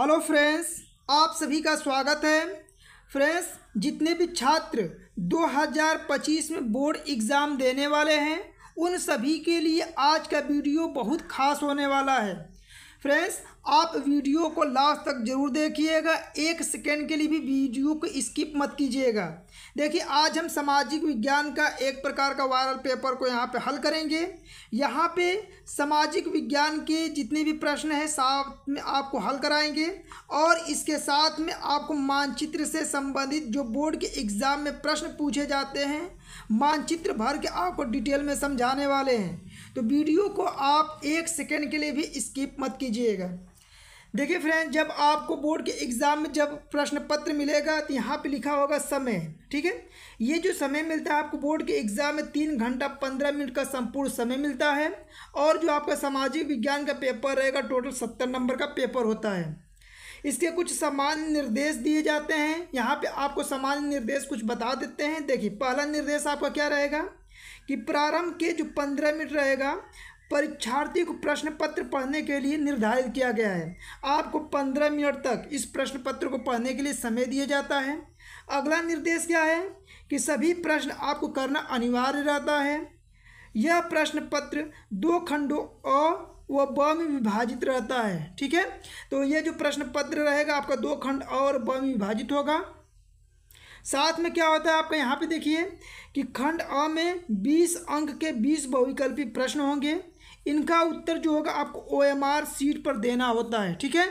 hello friends आप सभी का स्वागत है फ्रेंड्स जितने भी छात्र 2025 में बोर्ड एग्ज़ाम देने वाले हैं उन सभी के लिए आज का वीडियो बहुत खास होने वाला है फ्रेंड्स आप वीडियो को लास्ट तक जरूर देखिएगा एक सेकेंड के लिए भी वीडियो को स्किप मत कीजिएगा देखिए आज हम सामाजिक विज्ञान का एक प्रकार का वायरल पेपर को यहाँ पे हल करेंगे यहाँ पे सामाजिक विज्ञान के जितने भी प्रश्न हैं साथ में आपको हल कराएंगे और इसके साथ में आपको मानचित्र से संबंधित जो बोर्ड के एग्ज़ाम में प्रश्न पूछे जाते हैं मानचित्र भर के आपको डिटेल में समझाने वाले हैं तो वीडियो को आप एक सेकेंड के लिए भी स्किप मत कीजिएगा देखिए फ्रेंड जब आपको बोर्ड के एग्ज़ाम में जब प्रश्न पत्र मिलेगा तो यहाँ पे लिखा होगा समय ठीक है ये जो समय मिलता है आपको बोर्ड के एग्ज़ाम में तीन घंटा पंद्रह मिनट का संपूर्ण समय मिलता है और जो आपका सामाजिक विज्ञान का पेपर रहेगा टोटल सत्तर नंबर का पेपर होता है इसके कुछ सामान्य निर्देश दिए जाते हैं यहाँ पर आपको सामान्य निर्देश कुछ बता देते हैं देखिए पहला निर्देश आपका क्या रहेगा कि प्रारंभ के जो पंद्रह मिनट रहेगा परीक्षार्थी को प्रश्न पत्र पढ़ने के लिए निर्धारित किया गया है आपको पंद्रह मिनट तक इस प्रश्न पत्र को पढ़ने के लिए समय दिया जाता है अगला निर्देश क्या है कि सभी प्रश्न आपको करना अनिवार्य रहता है यह प्रश्न पत्र दो खंडों अ व ब में विभाजित रहता है ठीक है तो यह जो प्रश्न पत्र रहेगा आपका दो खंड और ब में विभाजित होगा साथ में क्या होता है आपका यहाँ पे देखिए कि खंड अ में बीस अंक के बीस बहुविकल्पी प्रश्न होंगे इनका उत्तर जो होगा आपको ओ एम आर सीट पर देना होता है ठीक है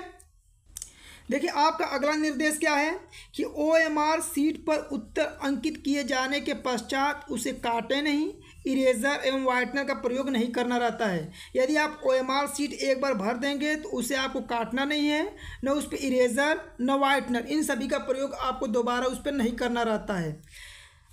देखिए आपका अगला निर्देश क्या है कि ओ एम आर सीट पर उत्तर अंकित किए जाने के पश्चात उसे काटे नहीं इरेजर एवं वाइटनर का प्रयोग नहीं करना रहता है यदि आप ओ एम आर सीट एक बार भर देंगे तो उसे आपको काटना नहीं है न उस पर इरेजर न वाइटनर इन सभी का प्रयोग आपको दोबारा उस पर नहीं करना रहता है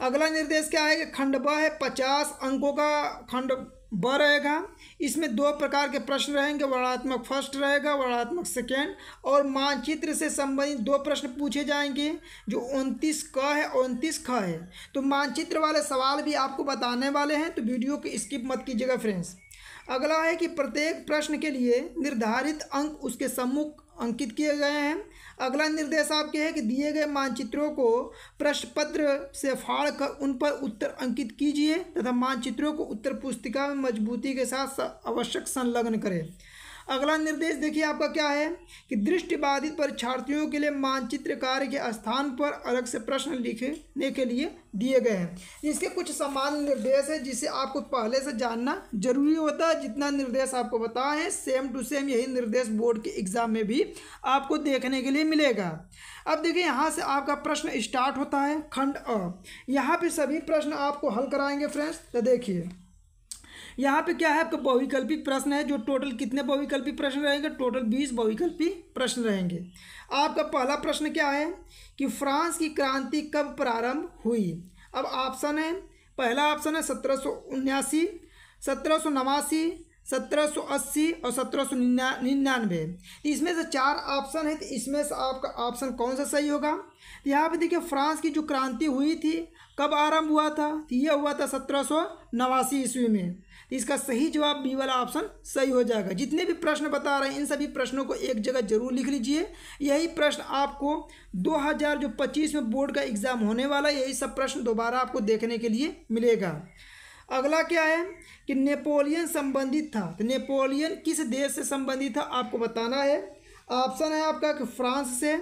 अगला निर्देश क्या है कि खंड ब है पचास अंकों का खंड ब रहेगा इसमें दो प्रकार के प्रश्न रहेंगे वर्णात्मक फर्स्ट रहेगा वर्णात्मक सेकेंड और मानचित्र से संबंधित दो प्रश्न पूछे जाएंगे जो उनतीस क है और उनतीस ख है तो मानचित्र वाले सवाल भी आपको बताने वाले हैं तो वीडियो को स्किप मत कीजिएगा फ्रेंड्स अगला है कि प्रत्येक प्रश्न के लिए निर्धारित अंक उसके सम्मुख अंकित किए गए हैं अगला निर्देश आपके है कि दिए गए मानचित्रों को प्रश्न पत्र से फाड़ कर उन पर उत्तर अंकित कीजिए तथा मानचित्रों को उत्तर पुस्तिका में मजबूती के साथ आवश्यक संलग्न करें अगला निर्देश देखिए आपका क्या है कि दृष्टिबाधित परीक्षार्थियों के लिए मानचित्र कार्य के स्थान पर अलग से प्रश्न लिखने के लिए दिए गए हैं इसके कुछ सामान्य निर्देश है जिसे आपको पहले से जानना जरूरी होता है जितना निर्देश आपको बताए हैं सेम टू सेम यही निर्देश बोर्ड के एग्ज़ाम में भी आपको देखने के लिए मिलेगा अब देखिए यहाँ से आपका प्रश्न स्टार्ट होता है खंड अ यहाँ पे सभी प्रश्न आपको हल कराएंगे फ्रेंड्स तो देखिए यहाँ पे क्या है आपका बहुविकल्पी प्रश्न है जो टोटल कितने बहुविकल्पी प्रश्न रहेंगे टोटल बीस बहुविकल्पी प्रश्न रहेंगे आपका पहला प्रश्न क्या है कि फ्रांस की क्रांति कब प्रारंभ हुई अब ऑप्शन है पहला ऑप्शन है सत्रह सौ उन्यासी सत्रह सौ नवासी 1780 और सत्रह सौ निन्यानवे इसमें से चार ऑप्शन है तो इसमें से आपका ऑप्शन कौन सा सही होगा तो यहाँ पे देखिए फ्रांस की जो क्रांति हुई थी कब आरंभ हुआ था तो यह हुआ था सत्रह नवासी ईस्वी में तो इसका सही जवाब बी वाला ऑप्शन सही हो जाएगा जितने भी प्रश्न बता रहे हैं इन सभी प्रश्नों को एक जगह जरूर लिख लीजिए यही प्रश्न आपको 2000 जो पच्चीस में बोर्ड का एग्ज़ाम होने वाला यही सब प्रश्न दोबारा आपको देखने के लिए मिलेगा अगला क्या है कि नेपोलियन संबंधित था तो नेपोलियन किस देश से संबंधित था आपको बताना है ऑप्शन है आपका कि फ्रांस से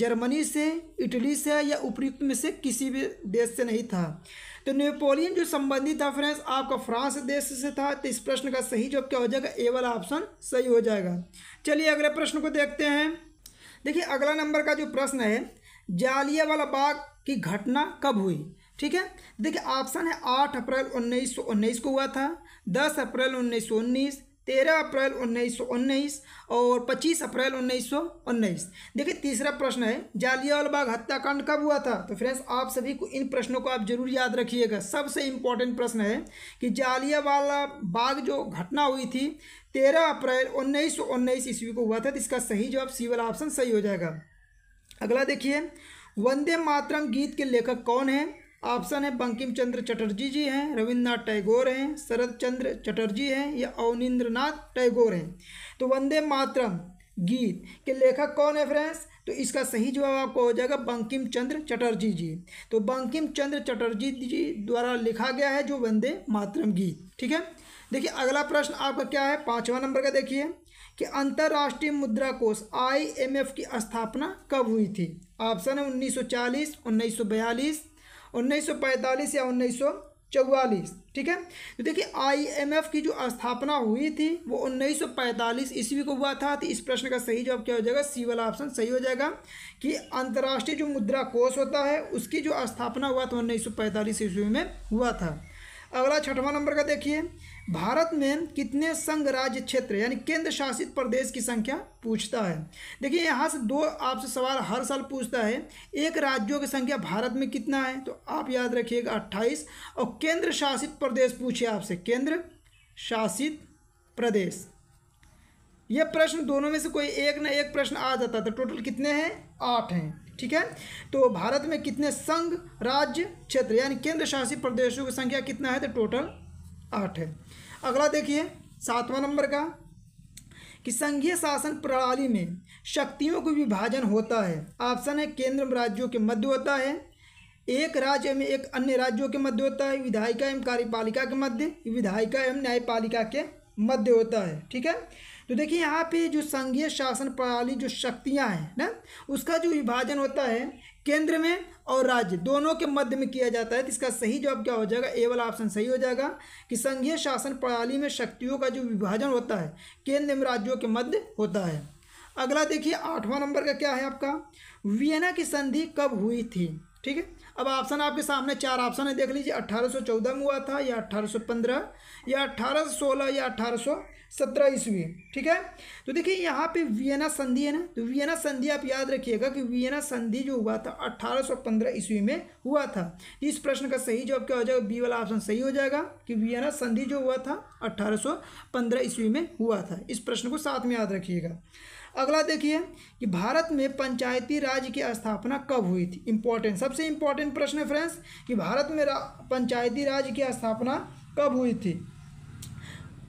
जर्मनी से इटली से या उपयुक्त में से किसी भी देश से नहीं था तो नेपोलियन जो संबंधित था फ्रेंड्स आपका फ्रांस देश से था तो इस प्रश्न का सही जवाब क्या हो जाएगा ए वाला ऑप्शन सही हो जाएगा चलिए अगले प्रश्न को देखते हैं देखिए अगला नंबर का जो प्रश्न है जालिया वाला बाग की घटना कब हुई ठीक है देखिए ऑप्शन है आठ अप्रैल उन्नीस सौ उन्नीस को हुआ था दस अप्रैल उन्नीस सौ उन्नीस तेरह अप्रैल उन्नीस सौ उन्नीस और पच्चीस अप्रैल उन्नीस सौ उन्नीस देखिए तीसरा प्रश्न है जालियावाला हत्याकांड कब हुआ था तो फ्रेंड्स आप सभी को इन प्रश्नों को आप जरूर याद रखिएगा सबसे इम्पोर्टेंट प्रश्न है कि जालियावाला बाग जो घटना हुई थी तेरह अप्रैल उन्नीस सौ उन्नीस ईस्वी को हुआ था तो इसका सही जवाब सी वाला ऑप्शन सही हो जाएगा अगला देखिए वंदे मातरम गीत के लेखक कौन है ऑप्शन है बंकिम चंद्र चटर्जी जी हैं रविन्द्रनाथ टैगोर हैं शरद चंद्र चटर्जी हैं या अवनिंद्र टैगोर हैं तो वंदे मातरम गीत के लेखक कौन है फ्रेंड्स तो इसका सही जवाब आपको हो जाएगा बंकिम चंद्र चटर्जी जी तो बंकिम चंद्र चटर्जी जी द्वारा लिखा गया है जो वंदे मातरम गीत ठीक है देखिए अगला प्रश्न आपका क्या है पाँचवा नंबर का देखिए कि अंतर्राष्ट्रीय मुद्रा कोष आईएमएफ की स्थापना कब हुई थी ऑप्शन है 1940, 1942, 1945 या 1944 ठीक है तो देखिए आईएमएफ की जो स्थापना हुई थी वो 1945 ईस्वी को हुआ था तो इस प्रश्न का सही जवाब क्या हो जाएगा सी वाला ऑप्शन सही हो जाएगा कि अंतर्राष्ट्रीय जो मुद्रा कोष होता है उसकी जो स्थापना हुआ था उन्नीस सौ ईस्वी में हुआ था अगला छठवां नंबर का देखिए भारत में कितने संघ राज्य क्षेत्र यानी केंद्र शासित प्रदेश की संख्या पूछता है देखिए यहाँ से दो आपसे सवाल हर साल पूछता है एक राज्यों की संख्या भारत में कितना है तो आप याद रखिएगा अट्ठाईस और केंद्र शासित प्रदेश पूछे आपसे केंद्र शासित प्रदेश यह प्रश्न दोनों में से कोई एक ना एक प्रश्न आ जाता है तो टोटल कितने हैं आठ हैं ठीक है तो भारत में कितने संघ राज्य क्षेत्र यानी केंद्र शासित प्रदेशों की संख्या कितना है तो टोटल आठ है अगला देखिए सातवां नंबर का कि संघीय शासन प्रणाली में शक्तियों का विभाजन होता है ऑप्शन है केंद्र राज्यों के मध्य होता है एक राज्य में एक अन्य राज्यों के मध्य होता है विधायिका एवं कार्यपालिका के मध्य विधायिका एवं न्यायपालिका के मध्य होता है ठीक है तो देखिए यहाँ पे जो संघीय शासन प्रणाली जो शक्तियाँ हैं ना उसका जो विभाजन होता है केंद्र में और राज्य दोनों के मध्य में किया जाता है तो इसका सही जवाब क्या हो जाएगा ए वाला ऑप्शन सही हो जाएगा कि संघीय शासन प्रणाली में शक्तियों का जो विभाजन होता है केंद्र में राज्यों के मध्य होता है अगला देखिए आठवां नंबर का क्या है आपका वियना की संधि कब हुई थी ठीक है अब ऑप्शन आपके सामने चार ऑप्शन है देख लीजिए 1814 में हुआ था या 1815 या 1816 या 1817 ईस्वी ठीक है तो देखिए यहाँ पे वियना संधि है ना तो वियना संधि आप याद रखिएगा कि वियना संधि जो हुआ था 1815 ईस्वी में हुआ था इस प्रश्न का सही जवाब क्या हो जाएगा बी वाला ऑप्शन सही हो जाएगा कि वियना संधि जो हुआ था 1815 ईस्वी में हुआ था इस प्रश्न को साथ में याद रखिएगा अगला देखिए कि भारत में पंचायती राज की स्थापना कब हुई थी इम्पोर्टेंट सबसे इम्पोर्टेंट प्रश्न है फ्रेंड्स कि भारत में रा, पंचायती राज की स्थापना कब हुई थी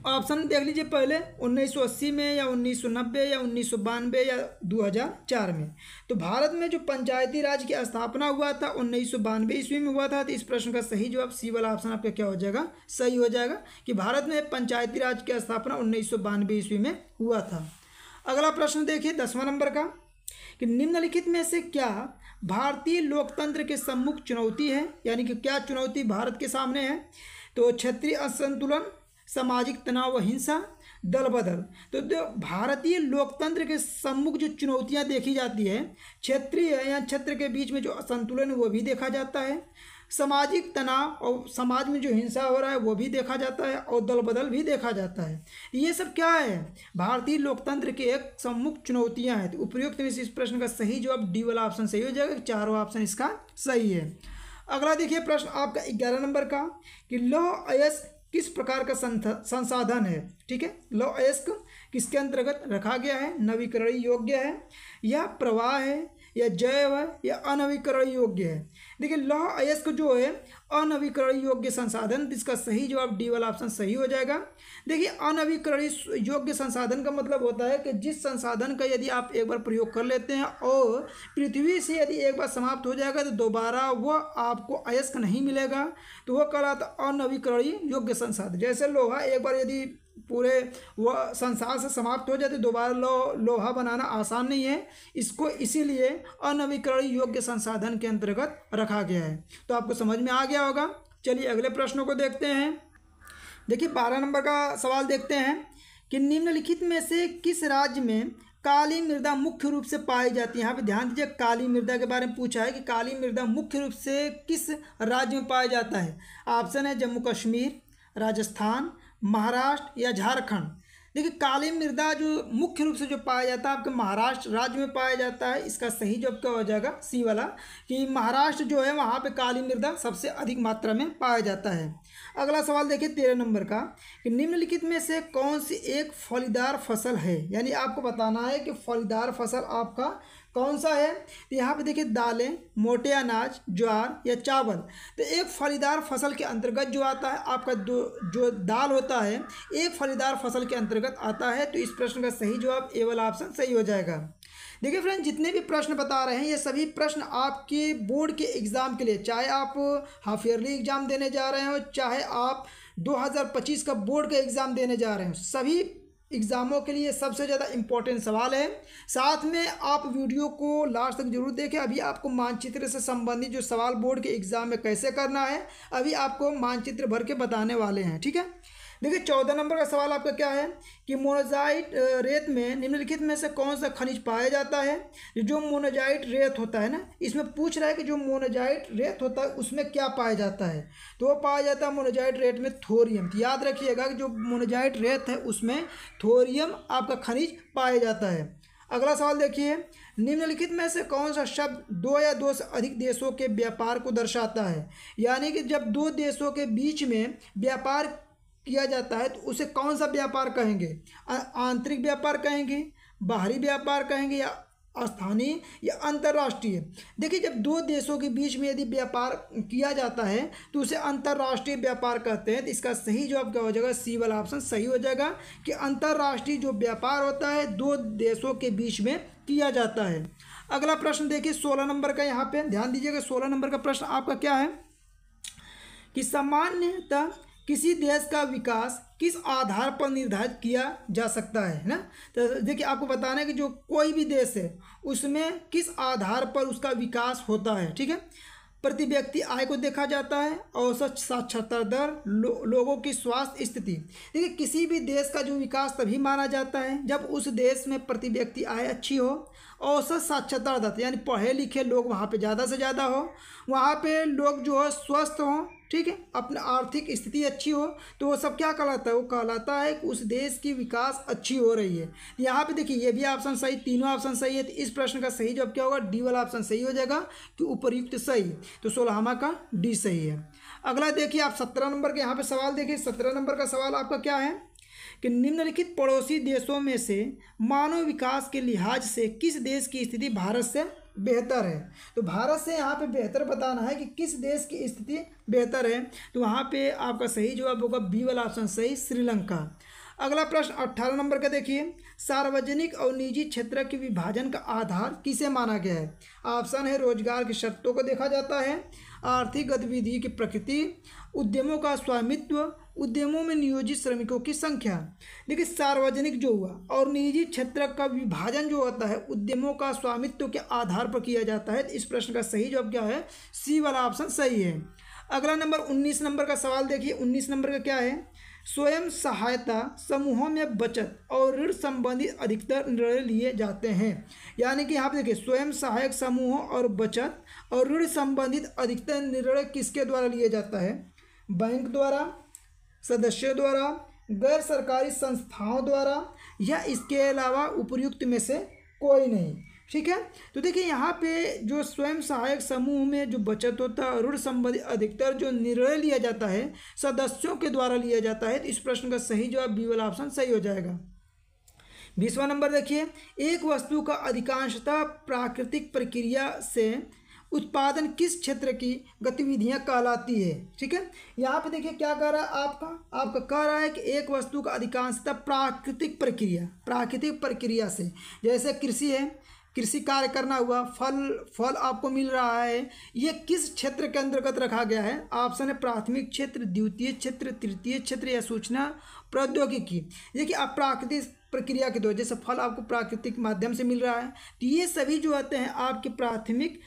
ऑप्शन देख लीजिए पहले 1980 में या 1990 या उन्नीस या 2004 में तो भारत में जो पंचायती राज की स्थापना हुआ था उन्नीस ईस्वी में हुआ था तो इस प्रश्न का सही जवाब सी वाला ऑप्शन आपका क्या हो जाएगा सही हो जाएगा कि भारत में पंचायती राज की स्थापना उन्नीस ईस्वी में हुआ था अगला प्रश्न देखिए दसवां नंबर का कि निम्नलिखित में से क्या भारतीय लोकतंत्र के सम्मुख चुनौती है यानी कि क्या चुनौती भारत के सामने है तो क्षेत्रीय असंतुलन सामाजिक तनाव व हिंसा दल बदल तो भारतीय लोकतंत्र के सम्मुख जो चुनौतियां देखी जाती है क्षेत्रीय या क्षेत्र के बीच में जो असंतुलन वो भी देखा जाता है सामाजिक तनाव और समाज में जो हिंसा हो रहा है वो भी देखा जाता है और दल बदल भी देखा जाता है ये सब क्या है भारतीय लोकतंत्र के एक सम्मुख चुनौतियाँ हैं तो उपयुक्त में इस प्रश्न का सही जवाब डी वाला ऑप्शन सही हो जाएगा चारों ऑप्शन इसका सही है अगला देखिए प्रश्न आपका ग्यारह नंबर का कि लौह अयस्क किस प्रकार का संसाधन है ठीक है लौह अयस्क किसके अंतर्गत रखा गया है नवीकरण योग्य है यह प्रवाह है या जैव है या अनवीकरण योग्य है देखिए लौह अयस्क जो है अनवीकरण योग्य संसाधन इसका सही जवाब डी वाला ऑप्शन सही हो जाएगा देखिए अनवीकरण योग्य संसाधन का मतलब होता है कि जिस संसाधन का यदि आप एक बार प्रयोग कर लेते हैं और पृथ्वी से यदि एक बार समाप्त हो जाएगा तो दोबारा वह आपको अयस्क नहीं मिलेगा तो वह कहलाता अनवीकरण योग्य संसाधन जैसे लोहा एक बार यदि पूरे वह संसार से समाप्त हो जाते दोबारा लो लोहा बनाना आसान नहीं है इसको इसीलिए अनवीकरण योग्य संसाधन के अंतर्गत रखा गया है तो आपको समझ में आ गया होगा चलिए अगले प्रश्नों को देखते हैं देखिए बारह नंबर का सवाल देखते हैं कि निम्नलिखित में से किस राज्य में काली मृदा मुख्य रूप से पाई जाती है यहाँ पे ध्यान दीजिए काली मृदा के बारे में पूछा है कि काली मृदा मुख्य रूप से किस राज्य में पाया जाता है ऑप्शन है जम्मू कश्मीर राजस्थान महाराष्ट्र या झारखंड देखिए काली मृदा जो मुख्य रूप से जो पाया जाता है आपके महाराष्ट्र राज्य में पाया जाता है इसका सही जब क्या हो जाएगा सी वाला कि महाराष्ट्र जो है वहाँ पे काली मृदा सबसे अधिक मात्रा में पाया जाता है अगला सवाल देखिए तेरह नंबर का कि निम्नलिखित में से कौन सी एक फलीदार फसल है यानी आपको बताना है कि फलीदार फसल आपका कौन सा है तो यहाँ पे देखिए दालें मोटे अनाज ज्वार या चावल तो एक फलीदार फसल के अंतर्गत जो आता है आपका दो जो दाल होता है एक फलीदार फसल के अंतर्गत आता है तो इस प्रश्न का सही जवाब ए वाला ऑप्शन सही हो जाएगा देखिए फ्रेंड जितने भी प्रश्न बता रहे हैं ये सभी प्रश्न आपके बोर्ड के एग्ज़ाम के लिए चाहे आप हाफ ईयरली एग्ज़ाम देने जा रहे हो चाहे आप 2025 का बोर्ड का एग्ज़ाम देने जा रहे हो सभी एग्ज़ामों के लिए सबसे ज़्यादा इम्पोर्टेंट सवाल है साथ में आप वीडियो को लास्ट तक जरूर देखें अभी आपको मानचित्र से संबंधित जो सवाल बोर्ड के एग्ज़ाम में कैसे करना है अभी आपको मानचित्र भर के बताने वाले हैं ठीक है देखिए चौदह नंबर का सवाल आपका क्या है कि मोनोजाइट रेत में निम्नलिखित में से कौन सा खनिज पाया जाता है जो मोनोजाइट रेत होता है ना इसमें पूछ रहा है कि जो मोनोजाइट रेत होता है उसमें क्या पाया जाता है तो वो पाया जाता है मोनोजाइट रेत में थोरियम तो याद रखिएगा कि जो मोनोजाइट रेत है उसमें थोरियम आपका खनिज पाया जाता है अगला सवाल देखिए निम्नलिखित में से कौन सा शब्द दो या दो से अधिक देशों के व्यापार को दर्शाता है यानी कि जब दो देशों के बीच में व्यापार किया जाता है तो उसे कौन सा व्यापार कहेंगे आंतरिक व्यापार कहेंगे बाहरी व्यापार कहेंगे या स्थानीय या अंतर्राष्ट्रीय देखिए जब दो देशों के बीच में यदि व्यापार किया जाता है तो उसे अंतर्राष्ट्रीय व्यापार कहते हैं तो इसका सही जवाब क्या हो जाएगा सी वाला ऑप्शन सही हो जाएगा कि अंतर्राष्ट्रीय जो व्यापार होता है दो देशों के बीच में किया जाता है अगला प्रश्न देखिए सोलह नंबर का यहाँ पर ध्यान दीजिएगा सोलह नंबर का प्रश्न आपका क्या है कि सामान्यतः किसी देश का विकास किस आधार पर निर्धारित किया जा सकता है ना तो देखिए आपको बताना है कि जो कोई भी देश है उसमें किस आधार पर उसका विकास होता है ठीक है प्रति व्यक्ति आय को देखा जाता है औसत साक्षरता दर लो, लोगों की स्वास्थ्य स्थिति देखिए किसी भी देश का जो विकास तभी माना जाता है जब उस देश में प्रति व्यक्ति आय अच्छी हो औसत साक्षरता दर यानी पढ़े लिखे लोग वहाँ पे ज़्यादा से ज़्यादा हो वहाँ पे लोग जो है स्वस्थ हों ठीक है अपनी आर्थिक स्थिति अच्छी हो तो वो सब क्या कहलाता है वो कहलाता है कि उस देश की विकास अच्छी हो रही है यहाँ पे देखिए ये भी ऑप्शन सही तीनों ऑप्शन सही है तो इस प्रश्न का सही जवाब क्या होगा डी वाला ऑप्शन सही हो जाएगा कि उपयुक्त सही तो सोलहवा का डी सही है अगला देखिए आप सत्रह नंबर के यहाँ पर सवाल देखिए सत्रह नंबर का सवाल आपका क्या है कि निम्नलिखित पड़ोसी देशों में से मानव विकास के लिहाज से किस देश की स्थिति भारत से बेहतर है तो भारत से यहाँ पे बेहतर बताना है कि किस देश की स्थिति बेहतर है तो वहाँ पे आपका सही जवाब होगा बी वाला ऑप्शन सही श्रीलंका अगला प्रश्न अट्ठारह नंबर का देखिए सार्वजनिक और निजी क्षेत्र के विभाजन का आधार किसे माना गया है ऑप्शन है रोजगार की शर्तों को देखा जाता है आर्थिक गतिविधि की प्रकृति उद्यमों का स्वामित्व उद्यमों में नियोजित श्रमिकों की संख्या देखिए सार्वजनिक जो हुआ और निजी क्षेत्र का विभाजन जो होता है उद्यमों का स्वामित्व के आधार पर किया जाता है इस प्रश्न का सही जवाब क्या है सी वाला ऑप्शन सही है अगला नंबर उन्नीस नंबर का सवाल देखिए उन्नीस नंबर का क्या है स्वयं सहायता समूहों में बचत और ऋण संबंधी अधिकतर निर्णय लिए जाते हैं यानी कि यहाँ देखिए स्वयं सहायक समूहों और बचत और ऋण संबंधित अधिकतर निर्णय किसके द्वारा लिए जाता है बैंक द्वारा सदस्यों द्वारा गैर सरकारी संस्थाओं द्वारा या इसके अलावा उपयुक्त में से कोई नहीं ठीक है तो देखिए यहाँ पे जो स्वयं सहायक समूह में जो बचत होता है ऋण संबंधी अधिकतर जो निर्णय लिया जाता है सदस्यों के द्वारा लिया जाता है तो इस प्रश्न का सही जवाब बी वाला ऑप्शन सही हो जाएगा बीसवा नंबर देखिए एक वस्तु का अधिकांशता प्राकृतिक प्रक्रिया से उत्पादन किस क्षेत्र की गतिविधियां कहलाती है ठीक है यहाँ पे देखिए क्या कह रहा है आपका आपका कह रहा है कि एक वस्तु का अधिकांशतः प्राकृतिक प्रक्रिया प्राकृतिक प्रक्रिया से जैसे कृषि है कृषि कार्य करना हुआ फल फल आपको मिल रहा है ये किस क्षेत्र के अंतर्गत रखा गया है ऑप्शन है प्राथमिक क्षेत्र द्वितीय क्षेत्र तृतीय क्षेत्र या सूचना प्रौद्योगिकी देखिए आप प्राकृतिक प्रक्रिया के द्वारा तो जैसे फल आपको प्राकृतिक माध्यम से मिल रहा है तो ये सभी जो आते हैं आपके प्राथमिक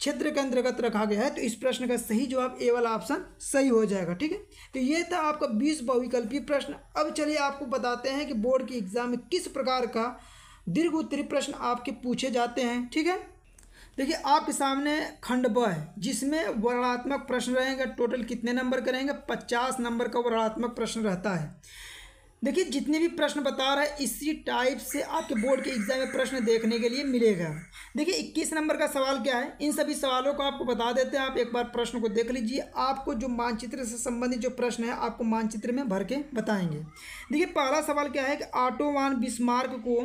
क्षेत्र के अंतर्गत रखा गया है तो इस प्रश्न का सही जवाब ए वाला ऑप्शन सही हो जाएगा ठीक है तो ये था आपका बीस बहुविकल्पीय प्रश्न अब चलिए आपको बताते हैं कि बोर्ड के एग्जाम में किस प्रकार का दीर्घ उत्तरी प्रश्न आपके पूछे जाते हैं ठीक है देखिए आपके सामने खंड ब है जिसमें वर्णात्मक प्रश्न रहेगा टोटल कितने नंबर करेंगे पचास नंबर का वर्णात्मक प्रश्न रहता है देखिए जितने भी प्रश्न बता रहा है इसी टाइप से आपके बोर्ड के एग्जाम में प्रश्न देखने के लिए मिलेगा देखिए इक्कीस नंबर का सवाल क्या है इन सभी सवालों को आपको बता देते हैं आप एक बार प्रश्न को देख लीजिए आपको जो मानचित्र से संबंधित जो प्रश्न है आपको मानचित्र में भर के बताएंगे देखिए पहला सवाल क्या है कि ऑटोवान बिस्मार्क को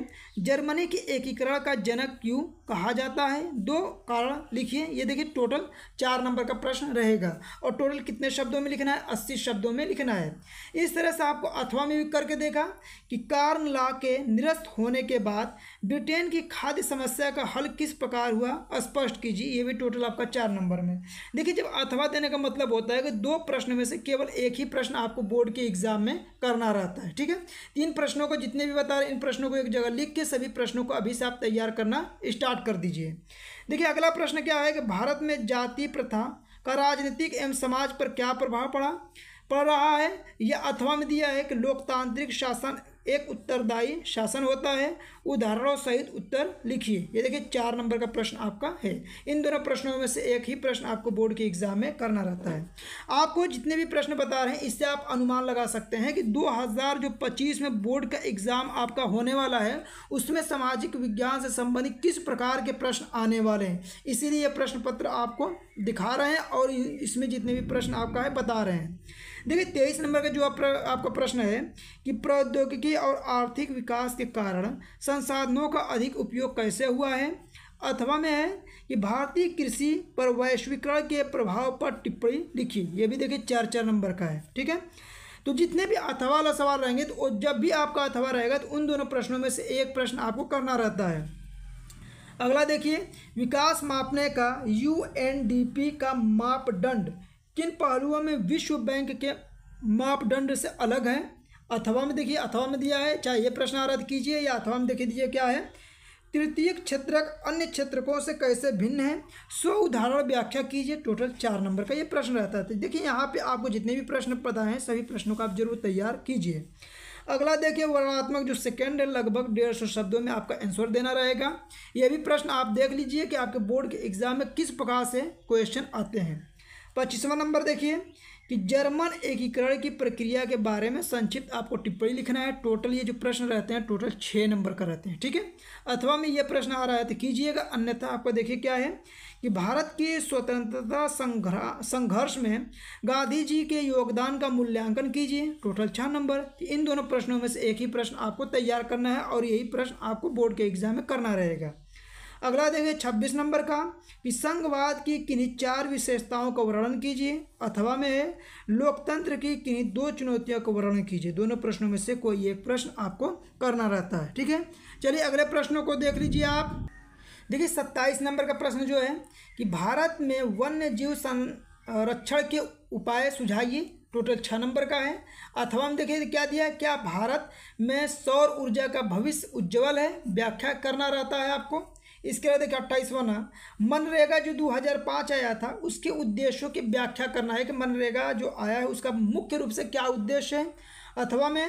जर्मनी के एकीकरण का जनक क्यों कहा जाता है दो कारण लिखिए ये देखिए टोटल चार नंबर का प्रश्न रहेगा और टोटल कितने शब्दों में लिखना है अस्सी शब्दों में लिखना है इस तरह से आपको अथवा में भी कर करके देखा कि कार्न ला के निरस्त होने के बाद ब्रिटेन की खाद्य समस्या का हल किस प्रकार हुआ स्पष्ट कीजिए ये भी टोटल आपका चार नंबर में देखिए जब अथवा देने का मतलब होता है कि दो प्रश्न में से केवल एक ही प्रश्न आपको बोर्ड के एग्जाम में करना रहता है ठीक है तीन प्रश्नों को जितने भी बता रहे इन प्रश्नों को एक जगह लिख के सभी प्रश्नों को अभी से आप तैयार करना स्टार्ट कर दीजिए देखिए अगला प्रश्न क्या है कि भारत में जाति प्रथा का राजनीतिक एवं समाज पर क्या प्रभाव पड़ा पड़ रहा है या अथवा में दिया है कि लोकतांत्रिक शासन एक उत्तरदायी शासन होता है उदाहरणों सहित उत्तर लिखिए ये देखिए चार नंबर का प्रश्न आपका है इन दोनों प्रश्नों में से एक ही प्रश्न आपको बोर्ड के एग्जाम में करना रहता है आपको जितने भी प्रश्न बता रहे हैं इससे आप अनुमान लगा सकते हैं कि दो हज़ार जो पच्चीस में बोर्ड का एग्ज़ाम आपका होने वाला है उसमें सामाजिक विज्ञान से संबंधित किस प्रकार के प्रश्न आने वाले हैं इसीलिए ये प्रश्न पत्र आपको दिखा रहे हैं और इसमें जितने भी प्रश्न आपका है बता रहे हैं देखिए तेईस नंबर का जो आपका प्रश्न है कि प्रौद्योगिकी राजनीतिक और आर्थिक विकास के कारण संसाधनों का अधिक उपयोग कैसे हुआ है अथवा में है कि भारतीय कृषि पर वैश्वीकरण के प्रभाव पर टिप्पणी लिखी ये भी देखिए चार चार नंबर का है ठीक है तो जितने भी अथवा वाला सवाल रहेंगे तो जब भी आपका अथवा रहेगा तो उन दोनों प्रश्नों में से एक प्रश्न आपको करना रहता है अगला देखिए विकास मापने का यूएनडीपी का मापदंड किन पहलुओं में विश्व बैंक के मापदंड से अलग है अथवा में देखिए अथवा में दिया है चाहे ये प्रश्न आराध कीजिए या अथवा में देखिए दीजिए क्या है तृतीय क्षेत्रक अन्य क्षेत्रकों से कैसे भिन्न है स्व उदाहरण व्याख्या कीजिए टोटल चार नंबर का ये प्रश्न रहता है तो देखिए यहाँ पे आपको जितने भी प्रश्न पता हैं सभी प्रश्नों का आप जरूर तैयार कीजिए अगला देखिए वर्णात्मक जो सेकेंड है लगभग डेढ़ सौ शब्दों में आपका आंसर देना रहेगा यह भी प्रश्न आप देख लीजिए कि आपके बोर्ड के एग्जाम में किस प्रकार से क्वेश्चन आते हैं पच्चीसवां नंबर देखिए कि जर्मन एकीकरण की प्रक्रिया के बारे में संक्षिप्त आपको टिप्पणी लिखना है टोटल ये जो प्रश्न रहते हैं टोटल छः नंबर का रहते हैं ठीक है अथवा में ये प्रश्न आ रहा है तो कीजिएगा अन्यथा आपको देखिए क्या है कि भारत के स्वतंत्रता संघर्ष में गांधी जी के योगदान का मूल्यांकन कीजिए टोटल छः नंबर तो इन दोनों प्रश्नों में से एक ही प्रश्न आपको तैयार करना है और यही प्रश्न आपको बोर्ड के एग्जाम में करना रहेगा अगला देखिए छब्बीस नंबर का कि संघवाद की किन्हीं चार विशेषताओं का वर्णन कीजिए अथवा में लोकतंत्र की किन्हीं दो चुनौतियों का वर्णन कीजिए दोनों प्रश्नों में से कोई एक प्रश्न आपको करना रहता है ठीक है चलिए अगले प्रश्नों को देख लीजिए आप देखिए सत्ताईस नंबर का प्रश्न जो है कि भारत में वन्य जीव संरक्षण के उपाय सुझाइए टोटल छः नंबर का है अथवा हम देखिए क्या दिया है क्या भारत में सौर ऊर्जा का भविष्य उज्जवल है व्याख्या करना रहता है आपको इसके बाद देखिए ना मनरेगा जो 2005 आया था उसके उद्देश्यों की व्याख्या करना है कि मनरेगा जो आया है उसका मुख्य रूप से क्या उद्देश्य है अथवा में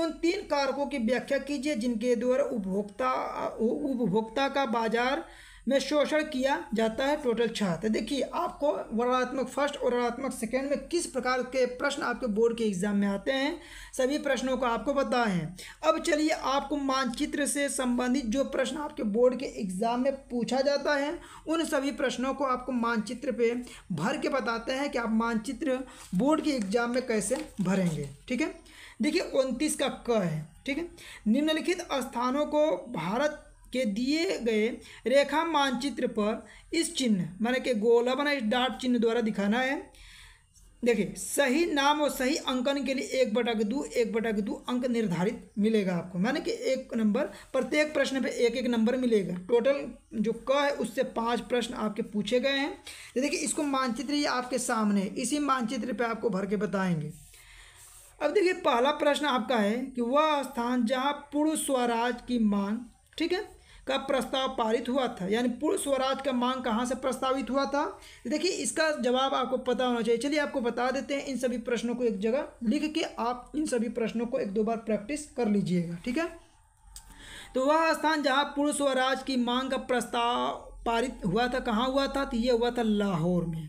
उन तीन कारकों की व्याख्या कीजिए जिनके द्वारा उपभोक्ता उपभोक्ता का बाजार में शोषण किया जाता है टोटल छात्र देखिए आपको वर्णात्मक फर्स्ट और वर्णात्मक सेकेंड में किस प्रकार के प्रश्न आपके बोर्ड के एग्जाम में आते हैं सभी प्रश्नों को आपको पता है अब चलिए आपको मानचित्र से संबंधित जो प्रश्न आपके बोर्ड के एग्जाम में पूछा जाता है उन सभी प्रश्नों को आपको मानचित्र पे भर के बताते हैं कि आप मानचित्र बोर्ड के एग्जाम में कैसे भरेंगे ठीक है देखिए उनतीस का क है ठीक है निम्नलिखित स्थानों को भारत के दिए गए रेखा मानचित्र पर इस चिन्ह माने के गोला बना इस डाट चिन्ह द्वारा दिखाना है देखिए सही नाम और सही अंकन के लिए एक बटा के दो एक बटा के दो अंक निर्धारित मिलेगा आपको माने कि एक नंबर प्रत्येक प्रश्न पे एक एक नंबर मिलेगा टोटल जो क है उससे पांच प्रश्न आपके पूछे गए हैं देखिए इसको मानचित्र ये आपके सामने इसी मानचित्र पे आपको भर के बताएंगे अब देखिए पहला प्रश्न आपका है कि वह स्थान जहाँ पूर्व स्वराज की मांग ठीक है का प्रस्ताव पारित हुआ था यानी पूर्ण स्वराज का मांग कहाँ से प्रस्तावित हुआ था देखिए इसका जवाब आपको पता होना चाहिए चलिए आपको बता देते हैं इन सभी प्रश्नों को एक जगह लिख के आप इन सभी प्रश्नों को एक दो बार प्रैक्टिस कर लीजिएगा ठीक है तो वह स्थान जहाँ पूर्ण स्वराज की मांग का प्रस्ताव पारित हुआ था कहाँ हुआ था तो ये हुआ था लाहौर में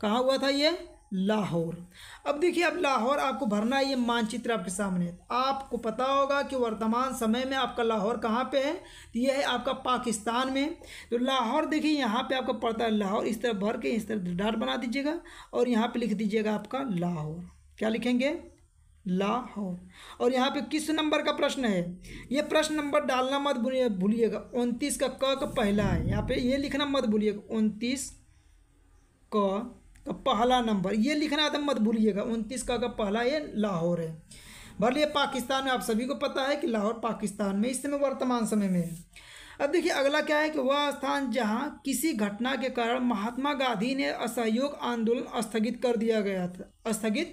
कहाँ हुआ था ये लाहौर अब देखिए अब लाहौर आपको भरना है ये मानचित्र आपके सामने आपको पता होगा कि वर्तमान समय में आपका लाहौर कहाँ पे है तो ये है आपका पाकिस्तान में तो लाहौर देखिए यहाँ पे आपको पड़ता है लाहौर इस तरह भर के इस तरह डाट बना दीजिएगा और यहाँ पे लिख दीजिएगा आपका लाहौर क्या लिखेंगे लाहौर और यहाँ पे किस नंबर का प्रश्न है ये प्रश्न नंबर डालना मत भूलिएगा उनतीस का क का पहला है यहाँ पे ये लिखना मत भूलिएगा उनतीस क का पहला नंबर ये लिखना आदम तो मत भूलिएगा उनतीस का का पहला ये लाहौर है भले पाकिस्तान में आप सभी को पता है कि लाहौर पाकिस्तान में इस समय वर्तमान समय में है अब देखिए अगला क्या है कि वह स्थान जहां किसी घटना के कारण महात्मा गांधी ने असहयोग आंदोलन स्थगित कर दिया गया था स्थगित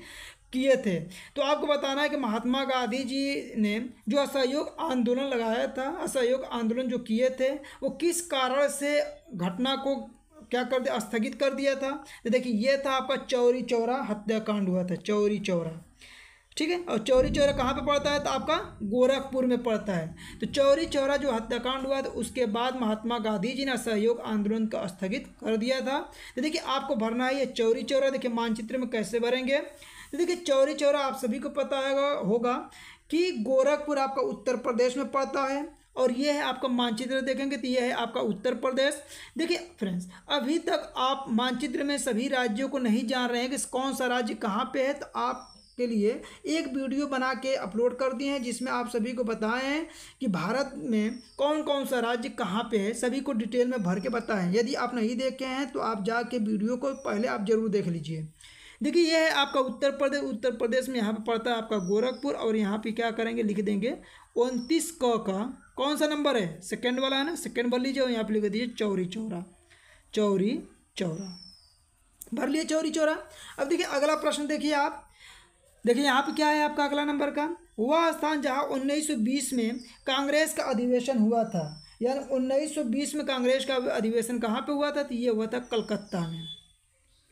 किए थे तो आपको बताना है कि महात्मा गांधी जी ने जो असहयोग आंदोलन लगाया था असहयोग आंदोलन जो किए थे वो किस कारण से घटना को क्या कर दिया स्थगित कर दिया था तो देखिए ये था आपका चौरी चौरा हत्याकांड हुआ था चौरी चौरा ठीक है और चौरी चौरा कहाँ पे पड़ता है तो आपका गोरखपुर में पड़ता है तो चौरी चौरा जो हत्याकांड हुआ था उसके बाद महात्मा गांधी जी ने सहयोग आंदोलन को स्थगित कर दिया था तो देखिए आपको भरना है ये चौरी चौरा देखिए मानचित्र में कैसे भरेंगे तो देखिए चौरी चौरा आप सभी को पता होगा कि गोरखपुर आपका उत्तर प्रदेश में पड़ता है और ये है आपका मानचित्र देखेंगे तो ये है आपका उत्तर प्रदेश देखिए फ्रेंड्स अभी तक आप मानचित्र में सभी राज्यों को नहीं जान रहे हैं कि कौन सा राज्य कहाँ पे है तो आप के लिए एक वीडियो बना के अपलोड कर दिए हैं जिसमें आप सभी को बताएं कि भारत में कौन कौन सा राज्य कहाँ पे है सभी को डिटेल में भर के बताएं यदि आप नहीं देखे हैं तो आप जाके वीडियो को पहले आप ज़रूर देख लीजिए देखिए ये है आपका उत्तर प्रदेश उत्तर प्रदेश में यहाँ पर पड़ता है आपका गोरखपुर और यहाँ पे क्या करेंगे लिख देंगे उनतीस क का कौन सा नंबर है सेकेंड वाला है ना सेकेंड भर लीजिए और यहाँ पर लिख दीजिए चौरी चौरा चौरी चौरा भर लिए चौरी चौरा अब देखिए अगला प्रश्न देखिए आप देखिए यहाँ पे क्या है आपका अगला नंबर का वह स्थान जहाँ 1920 में कांग्रेस का अधिवेशन हुआ था यानी 1920 में कांग्रेस का अधिवेशन कहाँ पे हुआ था तो ये हुआ था कलकत्ता में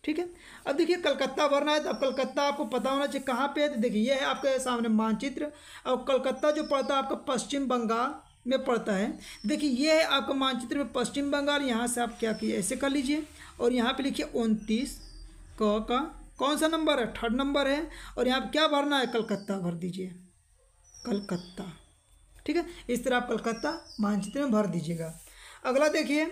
ठीक है अब देखिए कलकत्ता भरना है तो अब कलकत्ता आपको पता होना चाहिए कहाँ पे है तो देखिए ये है आपके सामने मानचित्र और कलकत्ता जो पड़ता है आपका पश्चिम बंगाल में पड़ता है देखिए ये है आपका मानचित्र में पश्चिम बंगाल यहाँ से आप क्या किए ऐसे कर लीजिए और यहाँ पे लिखिए उनतीस क का कौन सा नंबर है थर्ड नंबर है और यहाँ क्या भरना है कलकत्ता भर दीजिए कलकत्ता ठीक है इस तरह आप कलकत्ता मानचित्र में भर दीजिएगा अगला देखिए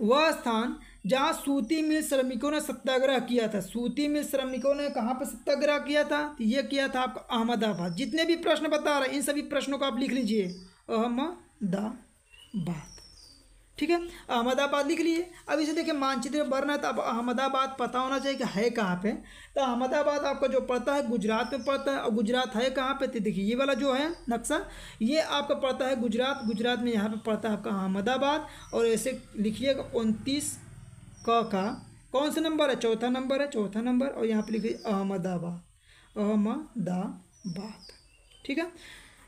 वह स्थान जहाँ सूती मिल श्रमिकों ने सत्याग्रह किया था सूती मिल श्रमिकों ने कहाँ पर सत्याग्रह किया था यह तो ये किया था आपका अहमदाबाद जितने भी प्रश्न बता रहे हैं इन सभी प्रश्नों को आप लिख लीजिए अहमदाबाद ठीक है अहमदाबाद लिख लीजिए अब इसे देखिए मानचित्र में भरना था तो अब अहमदाबाद पता होना चाहिए कि है कहाँ पे तो अहमदाबाद आपका जो पड़ता है गुजरात में पड़ता है और गुजरात है कहाँ पे तो देखिए ये वाला जो है नक्शा ये आपका पड़ता है गुजरात गुजरात में यहाँ पे पड़ता है आपका अहमदाबाद और ऐसे लिखिएगा उनतीस क का कौन सा नंबर है चौथा नंबर है चौथा नंबर और यहाँ पर लिख दीजिए अहमदाबाद अहमदाबाद ठीक है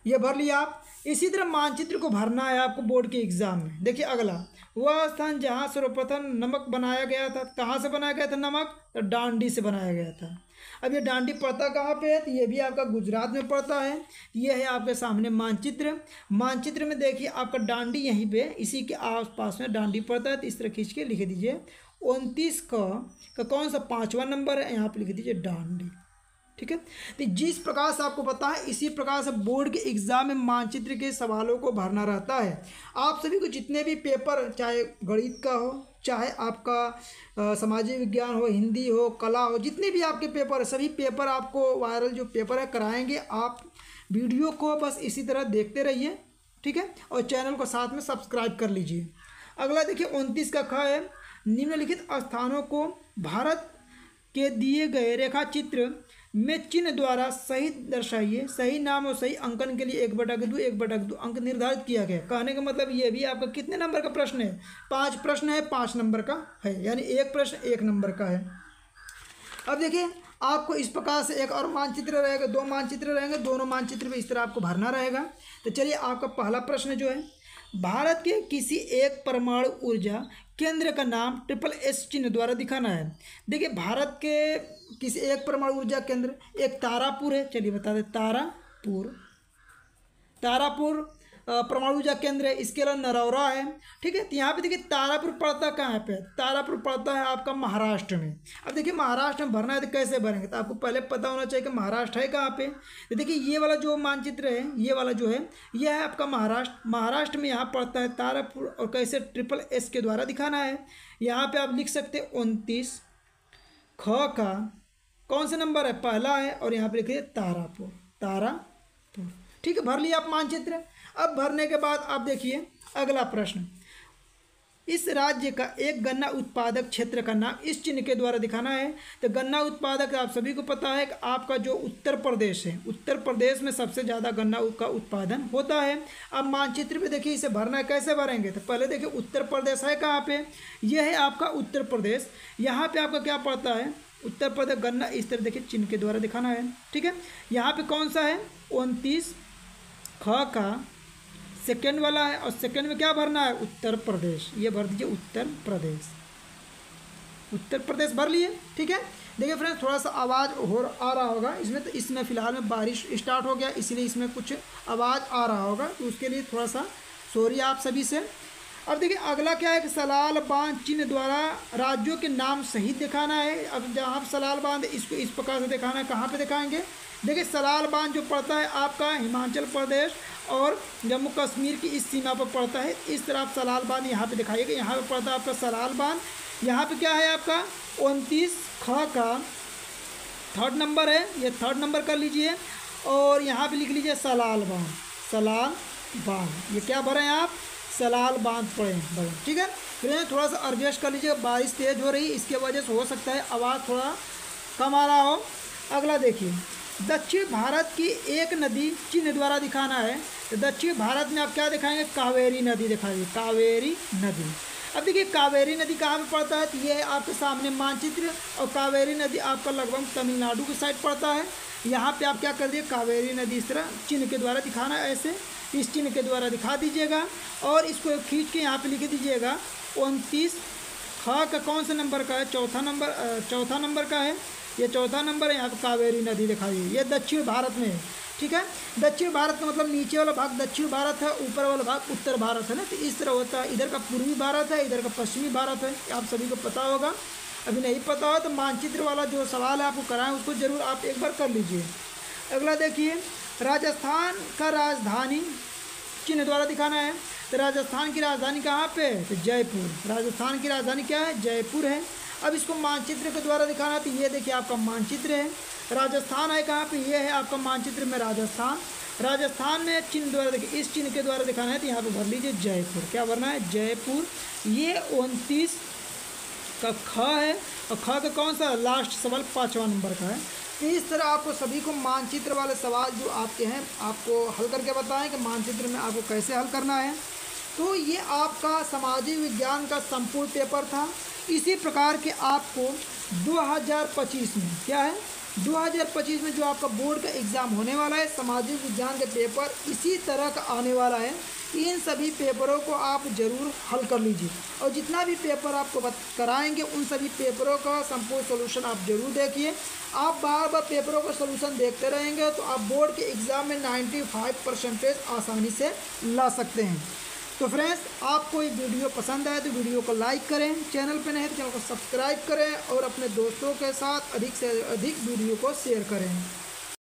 ये भर लिया आप इसी तरह मानचित्र को भरना है आपको बोर्ड के एग्जाम में देखिए अगला वह स्थान जहाँ सर्वप्रथम नमक बनाया गया था कहाँ से बनाया गया था नमक तो डांडी से बनाया गया था अब ये डांडी पड़ता कहाँ पे है तो ये भी आपका गुजरात में पड़ता है ये है आपके सामने मानचित्र मानचित्र में देखिए आपका डांडी यहीं पे इसी के आसपास में डांडी पड़ता है तो इस तरह खींच के लिख दीजिए उनतीस का का कौन सा पाँचवा नंबर है यहाँ पर लिख दीजिए डांडी ठीक है तो जिस प्रकार से आपको पता है इसी प्रकार से बोर्ड के एग्ज़ाम में मानचित्र के सवालों को भरना रहता है आप सभी को जितने भी पेपर चाहे गणित का हो चाहे आपका सामाजिक विज्ञान हो हिंदी हो कला हो जितने भी आपके पेपर सभी पेपर आपको वायरल जो पेपर है कराएंगे आप वीडियो को बस इसी तरह देखते रहिए ठीक है और चैनल को साथ में सब्सक्राइब कर लीजिए अगला देखिए उनतीस का ख है निम्नलिखित स्थानों को भारत के दिए गए रेखा चित्र में चिन्ह द्वारा सही दर्शाइए सही नाम और सही अंकन के लिए एक बटक दो एक बटक दो अंक निर्धारित किया गया कहने का मतलब ये भी आपका कितने नंबर का प्रश्न है पांच प्रश्न है पाँच नंबर का है यानी एक प्रश्न एक नंबर का है अब देखिए आपको इस प्रकार से एक और मानचित्र रहेगा दो मानचित्र रहेंगे दोनों मानचित्र में इस तरह आपको भरना रहेगा तो चलिए आपका पहला प्रश्न जो है भारत के किसी एक परमाणु ऊर्जा केंद्र का नाम ट्रिपल एस चिन्ह द्वारा दिखाना है देखिए भारत के किसी एक परमाणु ऊर्जा केंद्र एक तारापुर है चलिए बता दें तारापुर तारापुर परमाणु ऊर्जा केंद्र है इसके अलावा नरौरा है ठीक है तो यहाँ पे देखिए तारापुर पड़ता कहाँ पे तारापुर पड़ता है आपका महाराष्ट्र में अब देखिए महाराष्ट्र में भरना है तो कैसे भरेंगे तो आपको पहले पता होना चाहिए कि महाराष्ट्र है कहाँ पे तो देखिए ये वाला जो मानचित्र है ये वाला जो है यह है आपका महाराष्ट्र महाराष्ट्र में यहाँ पड़ता है तारापुर और कैसे ट्रिपल एस के द्वारा दिखाना है यहाँ पर आप लिख सकते हैं उनतीस ख का कौन सा नंबर है पहला है और यहाँ पर लिखिए तारापुर तारापुर ठीक है भर लिया आप मानचित्र अब भरने के बाद आप देखिए अगला प्रश्न इस राज्य का एक गन्ना उत्पादक क्षेत्र का नाम इस चिन्ह के द्वारा दिखाना है तो गन्ना उत्पादक आप सभी को पता है कि आपका जो उत्तर प्रदेश है उत्तर प्रदेश में सबसे ज़्यादा गन्ना का उत्पादन होता है अब मानचित्र पे देखिए इसे भरना कैसे भरेंगे तो पहले देखिए उत्तर प्रदेश है कहाँ पे यह है आपका उत्तर प्रदेश यहाँ पर आपका क्या पड़ता है उत्तर प्रदेश गन्ना इस तरह देखिए चिन्ह के द्वारा दिखाना है ठीक है यहाँ पर कौन सा है उनतीस ख का सेकेंड वाला है और सेकेंड में क्या भरना है उत्तर प्रदेश ये भर दीजिए उत्तर प्रदेश उत्तर प्रदेश भर लिए ठीक है देखिए फ्रेंड्स थोड़ा सा आवाज़ हो आ रहा होगा इसमें तो इसमें फ़िलहाल में बारिश स्टार्ट हो गया इसलिए इसमें कुछ आवाज़ आ रहा होगा तो उसके लिए थोड़ा सा सॉरी आप सभी से अब देखिए अगला क्या है कि सलाल बांध चिन्ह द्वारा राज्यों के नाम सही दिखाना है अब जहाँ सलाल बांध इसको इस प्रकार से दिखाना है कहाँ पर दिखाएंगे देखिए सलाल बांध जो पड़ता है आपका हिमाचल प्रदेश और जम्मू कश्मीर की इस सीमा पर पड़ता है इस तरह आप सलाल बांध यहाँ पे दिखाइएगा यहाँ पे पड़ता है आपका सलाल बांध यहाँ पे क्या है आपका उनतीस ख का थर्ड नंबर है ये थर्ड नंबर कर लीजिए और यहाँ पे लिख लीजिए सलाल बांध सलाल बांध ये क्या भरें आप सलाल बांध पड़े भरें ठीक है फिर थोड़ा सा एडजस्ट कर लीजिए बारिश तेज़ हो रही इसके वजह से हो सकता है आवाज़ थोड़ा कम आ रहा हो अगला देखिए दक्षिण भारत की एक नदी चिन्ह द्वारा दिखाना है तो दक्षिण भारत में आप क्या दिखाएंगे कावेरी नदी दिखाएंगे कावेरी नदी अब देखिए कावेरी नदी कहाँ पर पड़ता है तो ये आपके सामने मानचित्र और कावेरी नदी आपका लगभग तमिलनाडु की साइड पड़ता है यहाँ पे आप क्या कर दिए कावेरी नदी इस तरह चिन्ह के द्वारा दिखाना ऐसे इस चिन्ह के द्वारा दिखा दीजिएगा और इसको खींच के यहाँ पे लिख दीजिएगा उनतीस ख का कौन सा नंबर का है चौथा नंबर चौथा नंबर का है ये चौथा नंबर है यहाँ पर कावेरी नदी दिखा दी ये दक्षिण भारत में है ठीक है दक्षिण भारत का मतलब नीचे वाला भाग दक्षिण भारत है ऊपर वाला भाग उत्तर भारत है ना तो इस तरह होता है इधर का पूर्वी भारत है इधर का पश्चिमी भारत है आप सभी को पता होगा अभी नहीं पता हो तो मानचित्र वाला जो सवाल है आपको कराएं उसको ज़रूर आप एक बार कर लीजिए अगला देखिए राजस्थान का राजधानी चिन्ह द्वारा दिखाना है तो राजस्थान की राजधानी कहाँ पे है तो जयपुर राजस्थान की राजधानी क्या है जयपुर है अब इसको मानचित्र के द्वारा दिखाना है तो ये देखिए आपका मानचित्र है राजस्थान है कहाँ पे ये है आपका मानचित्र में राजस्थान राजस्थान में चिन्ह द्वारा देखिए इस चिन्ह के द्वारा दिखाना है तो यहाँ पे भर लीजिए जयपुर क्या भरना है जयपुर ये उनतीस का ख है और ख का कौन सा लास्ट सवाल पाँचवा नंबर का है तो इस तरह आपको सभी को मानचित्र वाले सवाल जो आपके हैं आपको हल करके बताएं कि मानचित्र में आपको कैसे हल करना है तो ये आपका सामाजिक विज्ञान का संपूर्ण पेपर था इसी प्रकार के आपको 2025 में क्या है 2025 में जो आपका बोर्ड का एग्ज़ाम होने वाला है सामाजिक विज्ञान के पेपर इसी तरह का आने वाला है इन सभी पेपरों को आप ज़रूर हल कर लीजिए और जितना भी पेपर आपको कराएंगे उन सभी पेपरों का संपूर्ण सोल्यूशन आप ज़रूर देखिए आप बार बार पेपरों का सोल्यूशन देखते रहेंगे तो आप बोर्ड के एग्ज़ाम में 95 परसेंटेज आसानी से ला सकते हैं तो फ्रेंड्स आपको ये वीडियो पसंद आए तो वीडियो को लाइक करें चैनल पर नहीं तो चैनल को सब्सक्राइब करें और अपने दोस्तों के साथ अधिक से अधिक वीडियो को शेयर करें